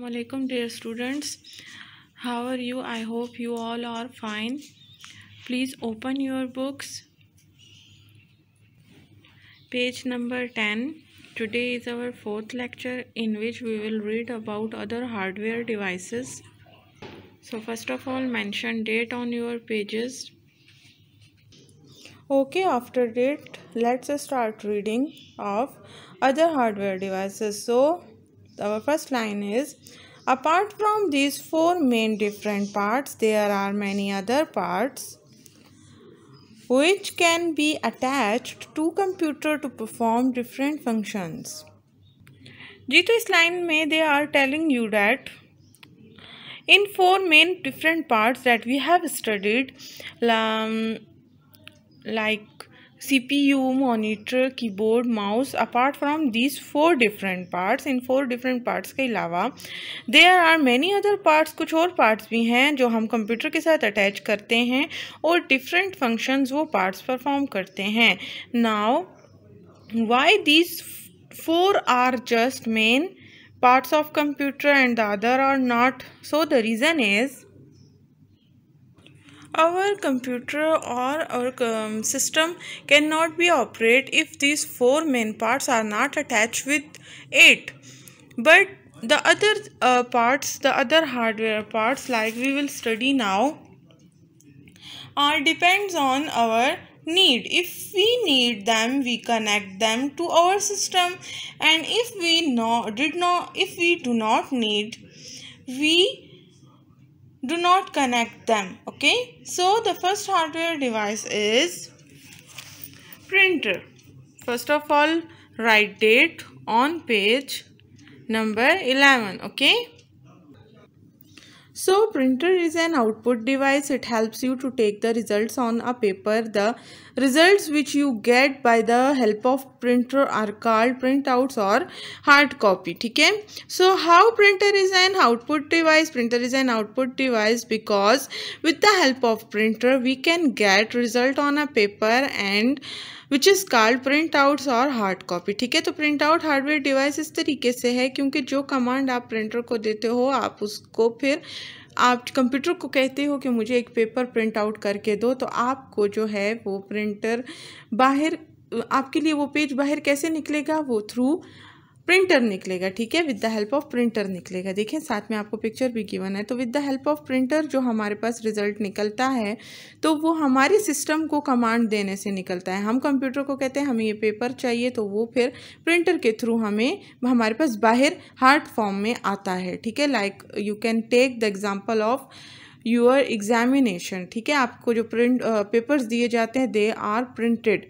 Assalamualaikum dear students how are you I hope you all are fine please open your books page number 10 today is our fourth lecture in which we will read about other hardware devices so first of all mention date on your pages okay after date, let's start reading of other hardware devices so our first line is apart from these four main different parts there are many other parts which can be attached to computer to perform different functions जी तो इस line में they are telling you that in four main different parts that we have studied like CPU, monitor, keyboard, mouse. Apart from these four different parts, in four different parts के अलावा there are many other parts कुछ और parts भी हैं जो हम computer के साथ अटैच करते हैं और different functions वो parts perform करते हैं Now, why these four are just main parts of computer and the other are not? So the reason is Our computer or our um, system cannot be operate if these four main parts are not attached with it. But the other uh, parts, the other hardware parts like we will study now are depends on our need. If we need them, we connect them to our system and if we no, did not, if we do not need, we do not connect them okay so the first hardware device is printer first of all write date on page number 11 okay so printer is an output device. It helps you to take the results on a paper. The results which you get by the help of printer are called printouts or hard copy. Okay. So how printer is an output device? Printer is an output device because with the help of printer we can get result on a paper and which is card print outs और hard copy ठीक है तो print out hardware device इस तरीके से है क्योंकि जो कमांड आप प्रिंटर को देते हो आप उसको फिर आप कंप्यूटर को कहते हो कि मुझे एक पेपर प्रिंट आउट करके दो तो आपको जो है वो प्रिंटर बाहर आपके लिए वो पेज बाहर कैसे निकलेगा वो थ्रू प्रिंटर निकलेगा ठीक है with the help of printer निकलेगा देखिए साथ में आपको पिक्चर भी गिवन है तो with the help of printer जो हमारे पास रिजल्ट निकलता है तो वो हमारे सिस्टम को कमांड देने से निकलता है हम कंप्यूटर को कहते हैं हमें ये पेपर चाहिए तो वो फिर प्रिंटर के थ्रू हमें हमारे पास बाहर हार्ड फॉर्म में आता है ठीक है like you can take the example of your examination ठीक है आपको जो प्रिंट पेपर्स uh, दिए जाते हैं दे आर प्रिंटेड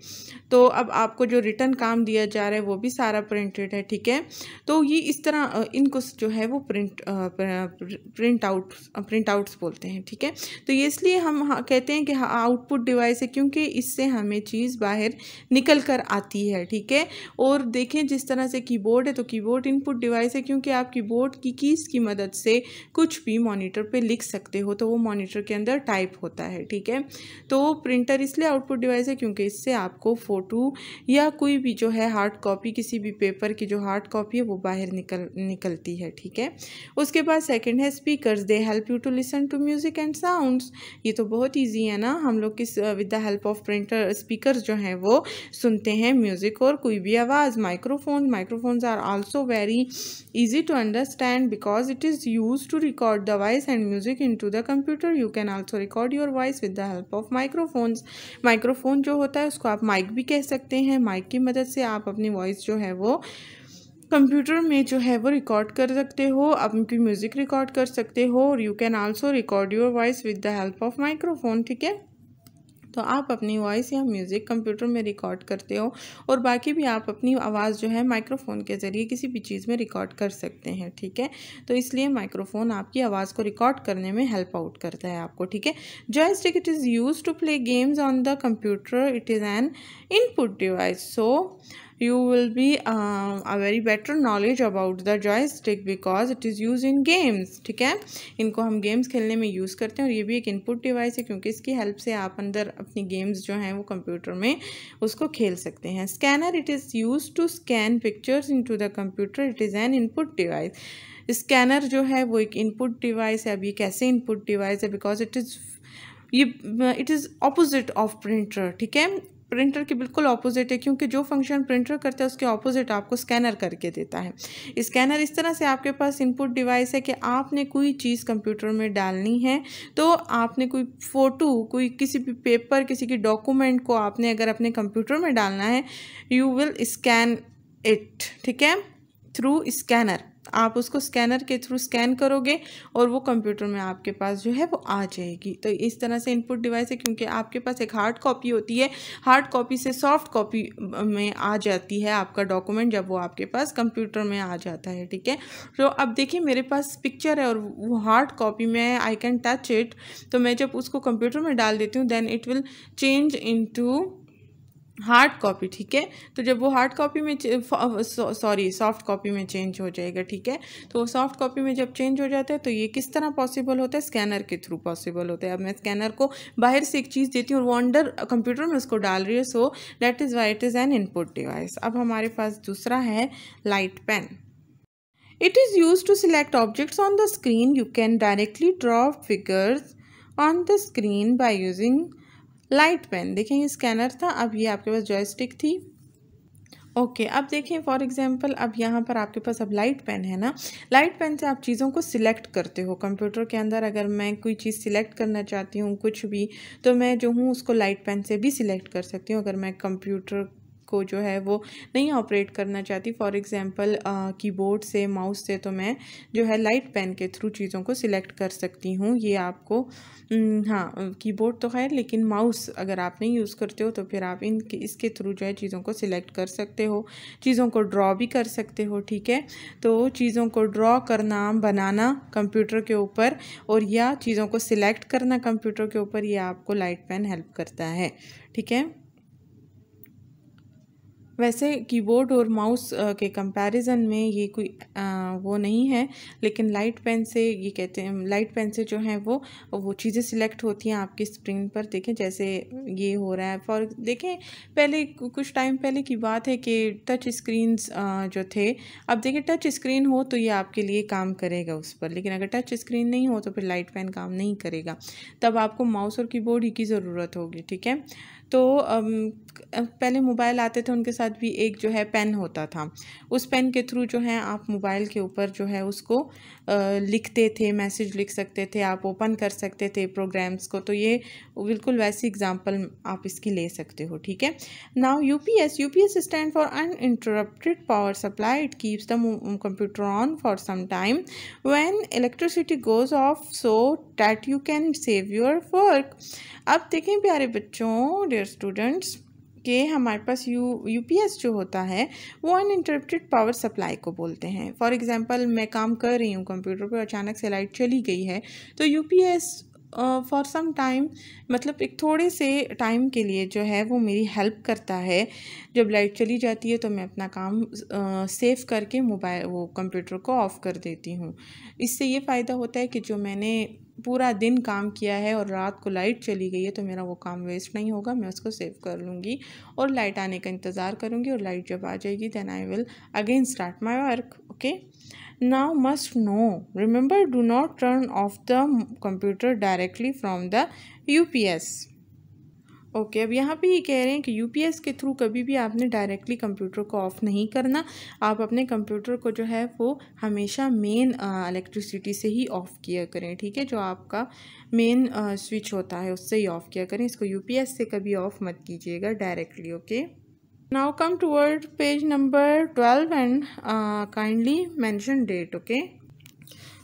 तो अब आपको जो रिटर्न काम दिया जा रहा है वो भी सारा प्रिंटेड है ठीक है तो ये इस तरह इनको जो है वो print print out print outs बोलते हैं ठीक है तो ये इसलिए हम कहते हैं कि आउटपुट डिवाइस है क्योंकि इससे हमें चीज़ बाहर निकल कर आती है ठीक है और देखें जिस तरह से कीबोर्ड है तो कीबोर्ड इनपुट डिवाइस है क्योंकि आप कीबोर्ड की कीस की मदद से कुछ भी मॉनिटर पे लिख सकते हो तो वो मॉनिटर के अंदर टाइप होता है ठीक है तो प्रिंटर इसलिए आउटपुट डिवाइस है क्योंकि इससे आपको फोटो फ़ोटो या कोई भी जो है हार्ड कॉपी किसी भी पेपर की जो हार्ड कॉपी है वो बाहर निकल निकलती है ठीक है उसके बाद सेकेंड है speakers they help you to listen to music and sounds ये तो बहुत ईजी है ना हम लोग किस with the help of printer speaker जो हैं वो सुनते हैं म्यूज़िक और कोई भी आवाज़ microphone microphones are also very easy to understand because it is use to record the voice and music into the computer you can also record your voice with the help of microphones microphone जो होता है उसको आप mic भी कह सकते हैं mic की मदद से आप अपनी वॉइस जो है वो कंप्यूटर में जो है वो रिकॉर्ड कर सकते हो आप उनकी म्यूज़िक रिकॉर्ड कर सकते हो और you can also record your voice with the help of microphone ठीक है तो आप अपनी वॉइस या म्यूज़िक कंप्यूटर में रिकॉर्ड करते हो और बाकी भी आप अपनी आवाज़ जो है माइक्रोफोन के ज़रिए किसी भी चीज़ में रिकॉर्ड कर सकते हैं ठीक है तो इसलिए माइक्रोफोन आपकी आवाज़ को रिकॉर्ड करने में हेल्प आउट करता है आपको ठीक है joystick it is use to play games on the computer it is an input device so you will be um, a very better knowledge about the joystick because it is used in games ठीक है इनको हम games खेलने में use करते हैं और ये भी एक input device है क्योंकि इसकी help से आप अंदर अपनी games जो हैं वो computer में उसको खेल सकते हैं scanner it is used to scan pictures into the computer it is an input device scanner जो है वो एक इनपुट डिवाइस है अब ये कैसे इनपुट डिवाइस है बिकॉज इट इज़ ये it is opposite of printer ठीक है प्रिंटर के बिल्कुल ऑपोजिट है क्योंकि जो फंक्शन प्रिंटर करता है उसके ऑपोजिट आपको स्कैनर करके देता है स्कैनर इस तरह से आपके पास इनपुट डिवाइस है कि आपने कोई चीज़ कंप्यूटर में डालनी है तो आपने कोई फ़ोटो कोई किसी भी पेपर किसी की डॉक्यूमेंट को आपने अगर अपने कंप्यूटर में डालना है यू विल स्कैन इट ठीक है थ्रू स्कैनर आप उसको स्कैनर के थ्रू स्कैन करोगे और वो कंप्यूटर में आपके पास जो है वो आ जाएगी तो इस तरह से इनपुट डिवाइस है क्योंकि आपके पास एक हार्ड कॉपी होती है हार्ड कॉपी से सॉफ्ट कॉपी में आ जाती है आपका डॉक्यूमेंट जब वो आपके पास कंप्यूटर में आ जाता है ठीक है तो अब देखिए मेरे पास पिक्चर है और वो हार्ड कॉपी में आई कैन टच इट तो मैं जब उसको कंप्यूटर में डाल देती हूँ then it will change into hard copy ठीक है तो जब वो हार्ड कॉपी में सॉरी सॉफ्ट कॉपी में चेंज हो जाएगा ठीक है तो वो सॉफ्ट कॉपी में जब चेंज हो जाता है तो ये किस तरह पॉसिबल होता है स्कैनर के थ्रू पॉसिबल होता है अब मैं स्कैनर को बाहर से एक चीज़ देती हूँ और वो अंडर कंप्यूटर में उसको डाल रही है so that is why it is an input device अब हमारे पास दूसरा है light pen it is use to select objects on the screen you can directly draw figures on the screen by using light pen देखें ये scanner था अब ये आपके पास जॉयस्टिक थी ओके okay, अब देखें फॉर एग्जांपल अब यहाँ पर आपके पास अब लाइट पेन है ना लाइट पेन से आप चीज़ों को सिलेक्ट करते हो कंप्यूटर के अंदर अगर मैं कोई चीज़ सिलेक्ट करना चाहती हूँ कुछ भी तो मैं जो हूँ उसको लाइट पेन से भी सिलेक्ट कर सकती हूँ अगर मैं कंप्यूटर को जो है वो नहीं ऑपरेट करना चाहती फॉर एग्ज़ाम्पल कीबोर्ड से माउस से तो मैं जो है लाइट पेन के थ्रू चीज़ों को सिलेक्ट कर सकती हूँ ये आपको हाँ कीबोर्ड तो खैर लेकिन माउस अगर आप नहीं यूज़ करते हो तो फिर आप इन इसके थ्रू जो है चीज़ों को सिलेक्ट कर सकते हो चीज़ों को ड्रॉ भी कर सकते हो ठीक है तो चीज़ों को ड्रॉ करना बनाना कंप्यूटर के ऊपर और या चीज़ों को सिलेक्ट करना कंप्यूटर के ऊपर ये आपको लाइट पेन हेल्प करता है ठीक है वैसे कीबोर्ड और माउस के कंपैरिजन में ये कोई वो नहीं है लेकिन लाइट पेन से ये कहते हैं लाइट पेन से जो है वो वो चीज़ें सिलेक्ट होती हैं आपकी स्क्रीन पर देखें जैसे ये हो रहा है फॉर देखें पहले कुछ टाइम पहले की बात है कि टच स्क्रीन जो थे अब देखिए टच स्क्रीन हो तो ये आपके लिए काम करेगा उस पर लेकिन अगर टच स्क्रीन नहीं हो तो फिर लाइट पेन काम नहीं करेगा तब आपको माउस और कीबोर्ड ही की ज़रूरत होगी ठीक है तो पहले मोबाइल आते थे उनके साथ भी एक जो है पेन होता था उस पेन के थ्रू जो है आप मोबाइल के ऊपर जो है उसको लिखते थे मैसेज लिख सकते थे आप ओपन कर सकते थे प्रोग्राम्स को तो ये बिल्कुल वैसी एग्जांपल आप इसकी ले सकते हो ठीक है now UPS UPS stand for uninterrupted power supply it keeps the computer on for some time when electricity goes off so that you can save your work अब देखें प्यारे बच्चों डियर स्टूडेंट्स के हमारे पास यू यूपीएस जो होता है वो अनइंटरप्टेड पावर सप्लाई को बोलते हैं फॉर एग्ज़ाम्पल मैं काम कर रही हूँ कंप्यूटर पर अचानक से लाइट चली गई है तो यूपीएस फॉर सम टाइम मतलब एक थोड़े से टाइम के लिए जो है वो मेरी हेल्प करता है जब लाइट चली जाती है तो मैं अपना काम सेव uh, करके मोबाइल वो कंप्यूटर को ऑफ़ कर देती हूँ इससे ये फ़ायदा होता है कि जो मैंने पूरा दिन काम किया है और रात को लाइट चली गई है तो मेरा वो काम वेस्ट नहीं होगा मैं उसको सेव कर लूँगी और लाइट आने का इंतज़ार करूँगी और लाइट जब आ जाएगी then I will again start my work okay now must no remember do not turn off the computer directly from the U okay okay, अब यहाँ पे ये कह रहे हैं कि यूपीएस के थ्रू कभी भी आपने डायरेक्टली कंप्यूटर को ऑफ़ नहीं करना आप अपने कंप्यूटर को जो है वो हमेशा मेन इलेक्ट्रिसिटी से ही ऑफ़ किया करें ठीक है जो आपका मेन स्विच होता है उससे ही ऑफ़ किया करें इसको यूपीएस से कभी ऑफ़ मत कीजिएगा directly okay now come to page number twelve and kindly mention that okay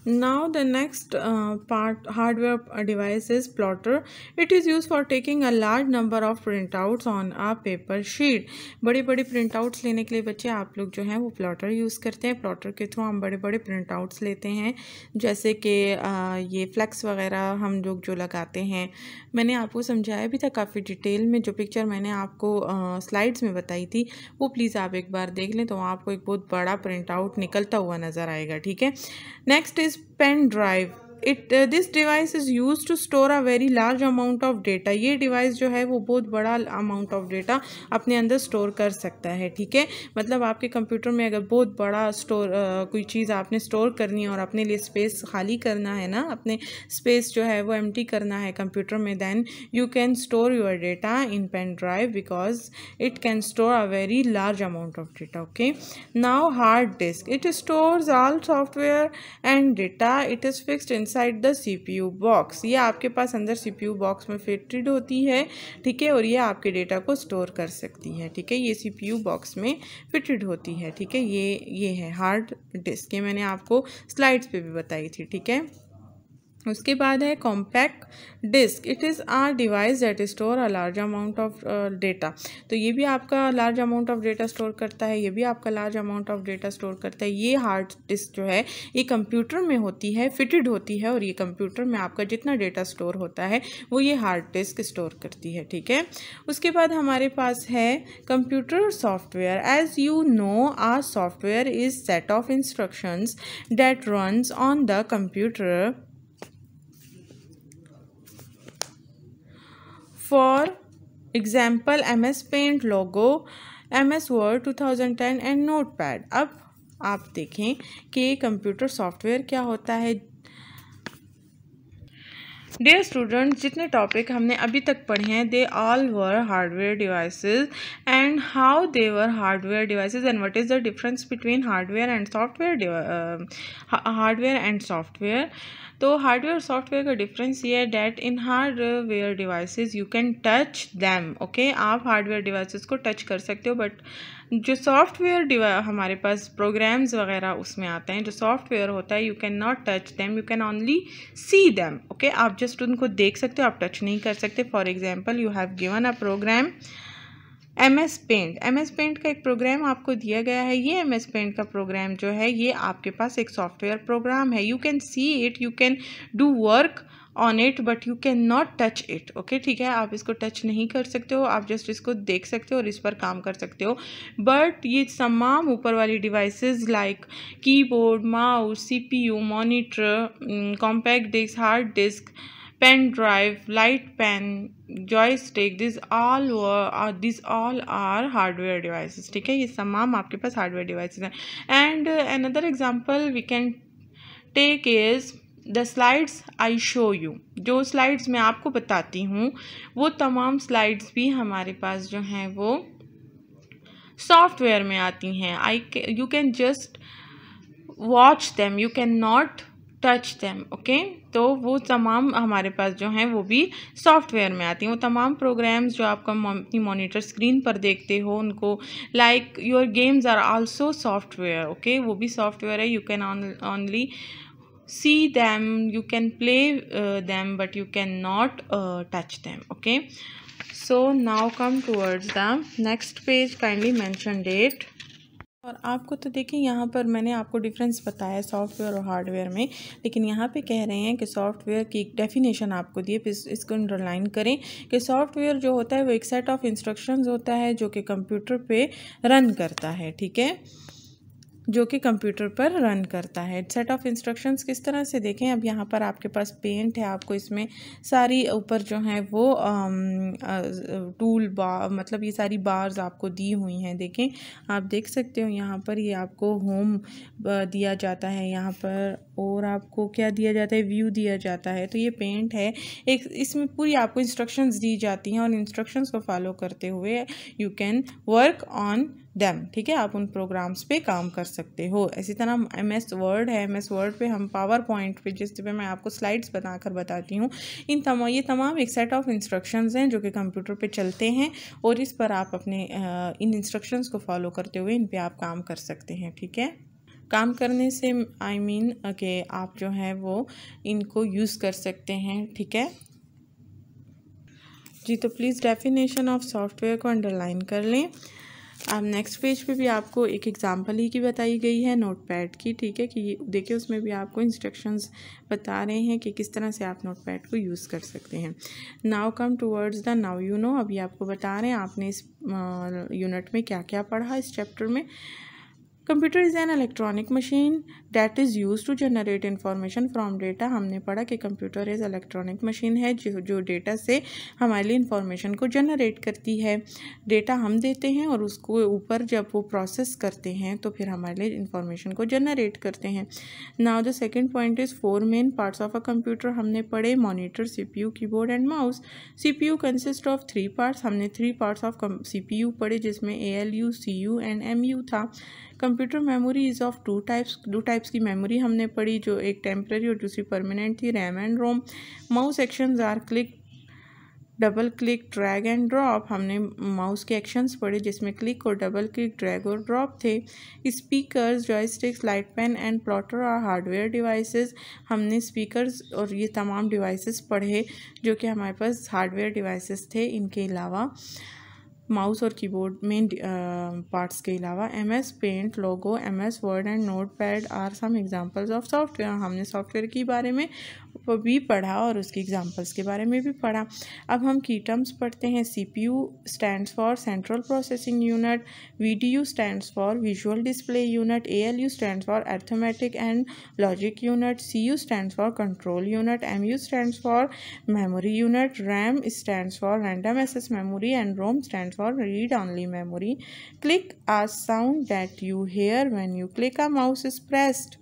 now the next uh, part hardware uh, device is plotter it is used for taking a large number of printouts on a paper sheet बड़े बड़े printouts लेने के लिए बच्चे आप लोग जो हैं वो plotter use करते हैं plotter के थ्रू हम बड़े बड़े printouts लेते हैं जैसे कि uh, ये flex वगैरह हम लोग जो लगाते हैं मैंने आपको समझाया भी था काफ़ी डिटेल में जो पिक्चर मैंने आपको स्लाइड्स uh, में बताई थी वो प्लीज़ आप एक बार देख लें तो आपको एक बहुत बड़ा प्रिंट आउट निकलता हुआ नज़र आएगा ठीक है next is pen drive it this device is use to store a very large amount of data ये डिवाइस जो है वो बहुत बड़ा अमाउंट ऑफ डेटा अपने अंदर स्टोर कर सकता है ठीक है मतलब आपके कंप्यूटर में अगर बहुत बड़ा स्टोर uh, कोई चीज़ आपने स्टोर करनी है और अपने लिए स्पेस खाली करना है ना अपने स्पेस जो है वो एम करना है कंप्यूटर में then you can store your data in pen drive because it can store a very large amount of data okay now hard disk it store all software and data it is fixed in inside the CPU box ये आपके पास अंदर CPU box में fitted होती है ठीक है और ये आपके डेटा को स्टोर कर सकती है ठीक है ये सीपीयू बॉक्स में फिटेड होती है ठीक है ये ये है हार्ड डिस्क ये मैंने आपको स्लाइड्स पे भी बताई थी ठीक है उसके बाद है compact disk it is are device that store a large amount of data तो ये भी आपका large amount of data store करता है ये भी आपका large amount of data store करता है ये हार्ड डिस्क जो है ये कंप्यूटर में होती है फिटेड होती है और ये कंप्यूटर में आपका जितना डेटा स्टोर होता है वो ये हार्ड डिस्क स्टोर करती है ठीक है उसके बाद हमारे पास है computer software as you know are software is set of instructions that runs on the computer for example M S Logo M S Word two thousand ten and Notepad अब आप देखें कि कंप्यूटर सॉफ्टवेयर क्या होता है dear student जितने topic हमने अभी तक पढ़े हैं they all were hardware devices and how they were hardware devices and what is the difference between hardware and software hardware and software तो हार्डवेयर और सॉफ्टवेयर का डिफरेंस ये है that in hardware devices you can touch them okay आप hardware devices को touch कर सकते हो बट जो सॉफ्टवेयर हमारे पास प्रोग्राम्स वगैरह उसमें आते हैं जो सॉफ्टवेयर होता है you can not touch them you can only see them okay आप जस्ट उनको देख सकते हो आप टच नहीं कर सकते for example you have given a program M S Paint M S Paint का एक प्रोग्राम आपको दिया गया है ये एम एस पेंट का प्रोग्राम जो है ये आपके पास एक सॉफ्टवेयर प्रोग्राम है you can see it you can do work on it but you can not touch it okay ठीक है आप इसको टच नहीं कर सकते हो आप जस्ट इसको देख सकते हो और इस पर काम कर सकते हो बट ये तमाम ऊपर वाली device like keyboard mouse you monitor compact disk hard disk pen drive light pen joystick these all were uh, these all are hardware devices theek hai ye tamam aapke paas hardware devices hain and uh, another example we can take is the slides I show you जो slides मैं आपको बताती हूँ वो तमाम slides भी हमारे पास जो हैं वो सॉफ्टवेयर में आती हैं I you can just watch them you can not touch them okay तो वो तमाम हमारे पास जो हैं वो भी सॉफ्टवेयर में आती हैं वो तमाम प्रोग्राम्स जो आपका अपनी मॉनिटर स्क्रीन पर देखते हो उनको like your games are also software okay वो भी सॉफ्टवेयर है you can only see them you can play them but you can not touch them okay so now come towards the next page kindly mention date और आपको तो देखिए यहाँ पर मैंने आपको डिफरेंस बताया सॉफ्टवेयर और हार्डवेयर में लेकिन यहाँ पे कह रहे हैं कि सॉफ्टवेयर की डेफिनेशन आपको दिए फिर इसको अंडरलाइन करें कि सॉफ्टवेयर जो होता है वो एक सेट ऑफ इंस्ट्रक्शंस होता है जो कि कंप्यूटर पे रन करता है ठीक है जो कि कंप्यूटर पर रन करता है सेट ऑफ इंस्ट्रक्शंस किस तरह से देखें अब यहाँ पर आपके पास पेंट है आपको इसमें सारी ऊपर जो है वो टूल बार मतलब ये सारी बार्स आपको दी हुई हैं देखें आप देख सकते हो यहाँ पर ये आपको होम दिया जाता है यहाँ पर और आपको क्या दिया जाता है व्यू दिया जाता है तो ये पेंट है एक इसमें पूरी आपको इंस्ट्रक्शंस दी जाती हैं और इंस्ट्रक्शंस को फॉलो करते हुए you can work on them ठीक है आप उन प्रोग्राम्स पे काम कर सकते हो इसी तरह एम एस वर्ड है एम एस वर्ड पर हम पावर पॉइंट पे जिस पे मैं आपको स्लाइड्स बनाकर बताती हूँ इन तमाम ये तमाम एक सेट ऑफ इंस्ट्रक्शंस हैं जो कि कंप्यूटर पे चलते हैं और इस पर आप अपने इन इंस्ट्रक्शंस को फॉलो करते हुए इन पे आप काम कर सकते हैं ठीक है काम करने से आई मीन के आप जो है वो इनको यूज़ कर सकते हैं ठीक है जी तो प्लीज़ डेफिनेशन ऑफ सॉफ्टवेयर को अंडरलाइन कर लें अब नेक्स्ट पेज पे भी आपको एक एग्ज़ाम्पल ही की बताई गई है नोटपैड की ठीक है कि देखिए उसमें भी आपको इंस्ट्रक्शंस बता रहे हैं कि किस तरह से आप नोटपैड को यूज़ कर सकते हैं now come towards the now you know अभी आपको बता रहे हैं आपने इस यूनिट में क्या क्या पढ़ा इस चैप्टर में computer is an electronic machine that is use to generate information from data हमने पढ़ा कि कंप्यूटर इज़ इलेक्ट्रॉनिक मशीन है जो जो डेटा से हमारे लिए इन्फॉर्मेशन को जनरेट करती है डेटा हम देते हैं और उसको ऊपर जब वो प्रोसेस करते हैं तो फिर हमारे लिए इन्फॉर्मेशन को जनरेट करते हैं now the second point is four main parts of a computer हमने पढ़े monitor C P U keyboard and mouse C P U consist of three parts हमने three parts of C P U पढ़े जिसमें A L U C U and M U था computer memory is of two types दो types की memory हमने पढ़ी जो एक टेम्प्रेरी और दूसरी परमानेंट थी RAM and ROM mouse actions are click double click drag and drop हमने माउस के एक्शंस पढ़े जिसमें क्लिक और डबल क्लिक ड्रैग और ड्रॉप थे speakers joysticks light pen and plotter और हार्डवेयर डिवाइसेस हमने स्पीकर्स और ये तमाम डिवाइसेस पढ़े जो कि हमारे पास हार्डवेयर डिवाइसेस थे इनके अलावा माउस और कीबोर्ड में पार्ट्स के अलावा M S Paint Logo M S Word and Notepad are some examples of software हमने सॉफ्टवेयर के बारे में वो भी पढ़ा और उसकी एग्जांपल्स के बारे में भी पढ़ा अब हम की टर्म्स पढ़ते हैं C P U stand for central processing unit V D U stand for visual display unit A L U stand for arithmetic and logic unit C U stand for control unit M U stand for memory unit RAM stand for random access memory and ROM stand for read only memory click a sound that you hear when you click a mouse is pressed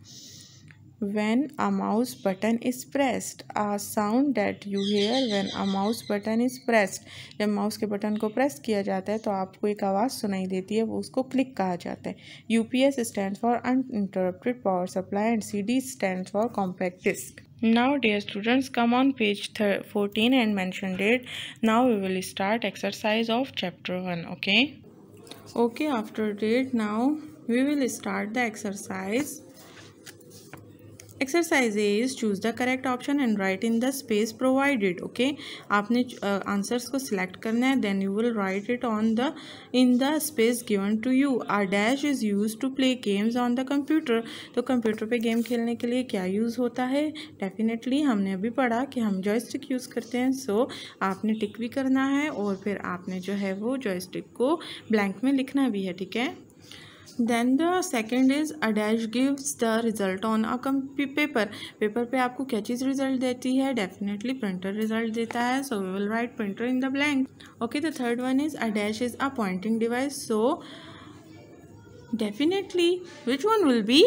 when a mouse button is pressed a sound that you hear when a mouse button is pressed जब mouse के button को press किया जाता है तो आपको एक आवाज़ सुनाई देती है वो उसको क्लिक कहा जाता है U P S stand for uninterrupted power supply and C D stand for compact disk Now dear students come on page 14 and mention date. Now we will start exercise of chapter 1 okay. Okay after date now we will start the exercise. Exercise is choose the correct option and write in the space provided okay आपने answers uh, को select करना है then you will write it on the in the space given to you are dash is use to play games on the computer तो computer पे game खेलने के लिए क्या यूज़ होता है डेफिनेटली हमने अभी पढ़ा कि हम जॉयस्टिक यूज़ करते हैं सो so, आपने टिक भी करना है और फिर आपने जो है वो जॉयस्टिक को ब्लैंक में लिखना भी है ठीक है then the second is a dash gives the result on a come paper paper पे आपको क्या चीज़ रिज़ल्ट देती है डेफिनेटली प्रिंटर रिज़ल्ट देता है so we will write printer in the blank okay the third one is a dash is a pointing device so definitely which one will be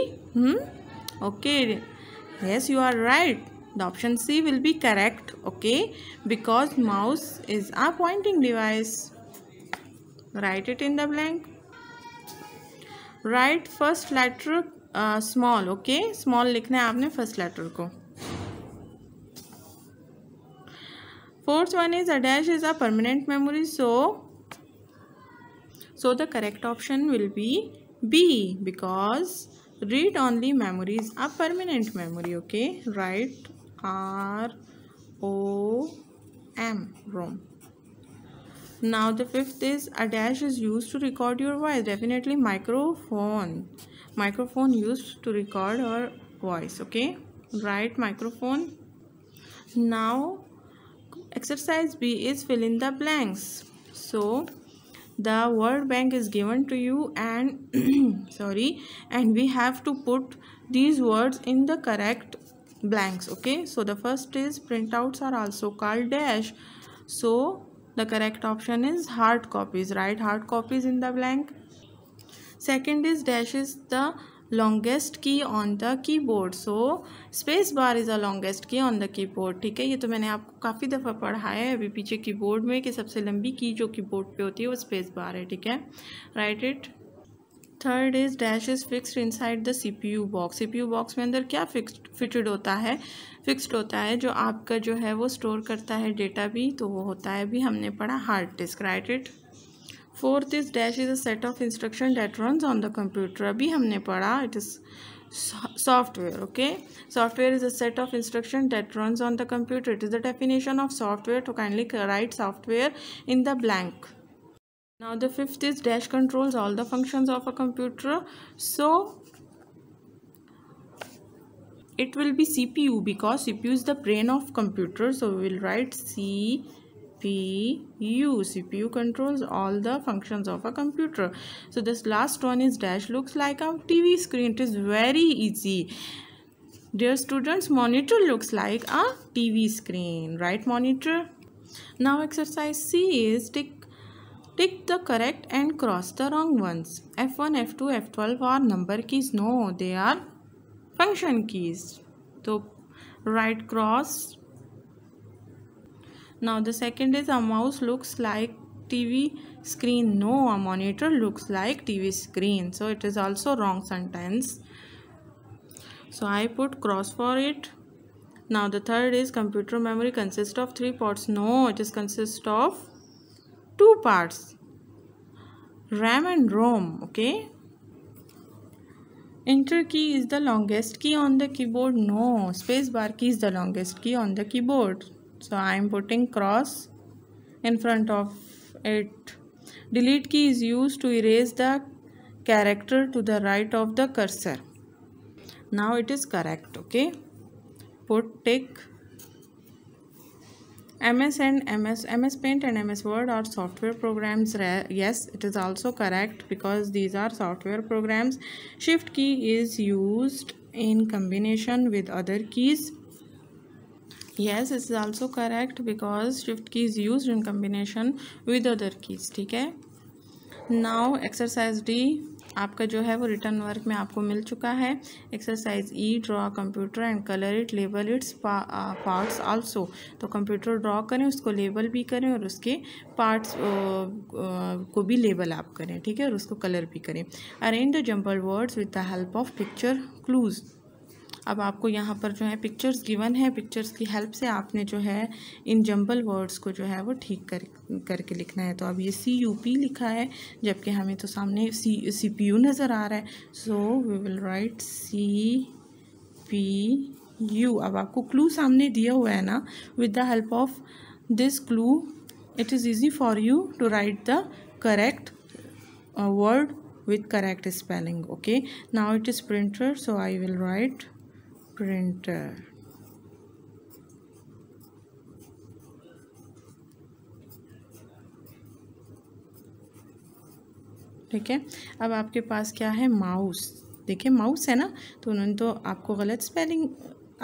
okay yes you are right the option C will be correct okay because mouse is a pointing device write it in the blank write first letter small okay small लिखना है आपने first letter को fourth one is a dash is a permanent memory so so the correct option will be B because read only memories a permanent memory okay write R O M ROM Now the fifth is a dash is used to record your voice. Definitely microphone. Microphone used to record our voice. Okay. Right microphone. Now exercise B is fill in the blanks. So the word bank is given to you and sorry and we have to put these words in the correct blanks okay so the first is printouts are also called dash so the correct option is hard copies write hard copies in the blank second is dash is the longest key on the keyboard so space bar is a longest key on the keyboard ठीक है ये तो मैंने आपको काफ़ी दफ़ा पढ़ा है अभी पीछे कीबोर्ड में कि सबसे लंबी की जो कीबोर्ड पे होती है वो स्पेस बार है ठीक है write it third is dash is fixed inside the C P U box C P U box में अंदर क्या फिक्स फिटेड होता है फिक्सड होता है जो आपका जो है वो स्टोर करता है डेटा भी तो वो होता है भी हमने पढ़ा hard disk write it fourth is dash is a set of instruction that run on the computer अभी हमने पढ़ा it is software okay software is a set of instruction that run on the computer it is the definition of software two तो kindly write software in the blank Now the fifth is dash controls all the functions of a computer. So it will be CPU because CPU is the brain of computer. So we will write CPU. CPU controls all the functions of a computer. So this last one is dash looks like a TV screen. It is very easy. Dear students, monitor looks like a TV screen. Right monitor? Now exercise C is take. Tick the correct and cross the wrong ones. F1, F2, F12 are number keys. No, they are function keys. So right cross. Now the second is a mouse looks like TV screen. No, a monitor looks like TV screen. So it is also wrong sentence. So I put cross for it. Now the third is computer memory consists of three parts. No, it is consists of two parts ram and rom okay enter key is the longest key on the keyboard no space bar key is the longest key on the keyboard so i am putting cross in front of it delete key is used to erase the character to the right of the cursor now it is correct okay put tick M S and M S M S Paint and M S Word are software programs yes it is also correct because these are software programs shift key is use in combination with other keys yes it is also correct because shift key is use in combination with other keys ठीक है now exercise D आपका जो है वो written work में आपको मिल चुका है exercise E draw computer and colour it label its parts also तो कंप्यूटर ड्रॉ करें उसको लेबल भी करें और उसके पार्ट्स uh, uh, को भी लेबल आप करें ठीक है और उसको कलर भी करें arrange the jumble words with the help of picture clues अब आपको यहाँ पर जो है पिक्चर्स गिवन है पिक्चर्स की हेल्प से आपने जो है इन जम्बल वर्ड्स को जो है वो ठीक कर करके लिखना है तो अब ये सी यू पी लिखा है जबकि हमें तो सामने सी सी पी यू नज़र आ रहा है so we will write C P U अब आपको क्लू सामने दिया हुआ है ना with the help of this clue it is easy for you to write the correct word with correct spelling okay now it is printer so I will write printer ठीक है अब आपके पास क्या है माउस देखिए माउस है ना तो उन्होंने तो आपको गलत स्पेलिंग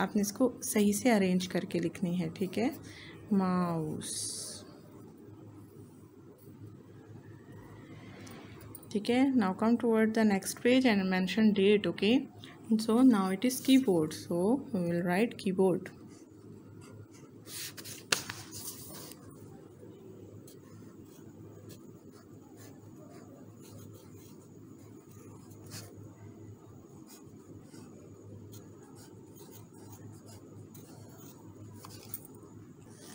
आपने इसको सही से अरेंज करके लिखनी है ठीक है माउस ठीक है now come word the next page and mention date okay so now it is keyboard so we will write keyboard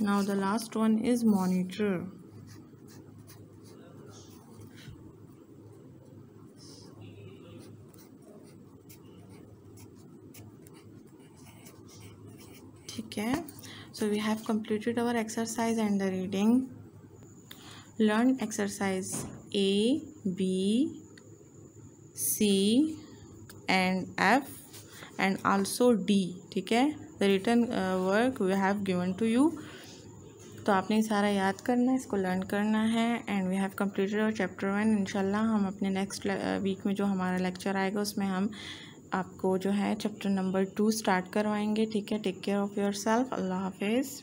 now the last one is monitor ठीक है so we have completed our exercise and the reading learn exercise A B C and F and also D ठीक है the return work we have given to you तो आपने सारा याद करना है इसको लर्न करना है and we have completed our chapter one इनशाला हम अपने नेक्स्ट वीक uh, में जो हमारा लेक्चर आएगा उसमें हम uh, आपको जो है चैप्टर नंबर टू स्टार्ट करवाएंगे ठीक है take care of yourself अल्लाह हाफिज़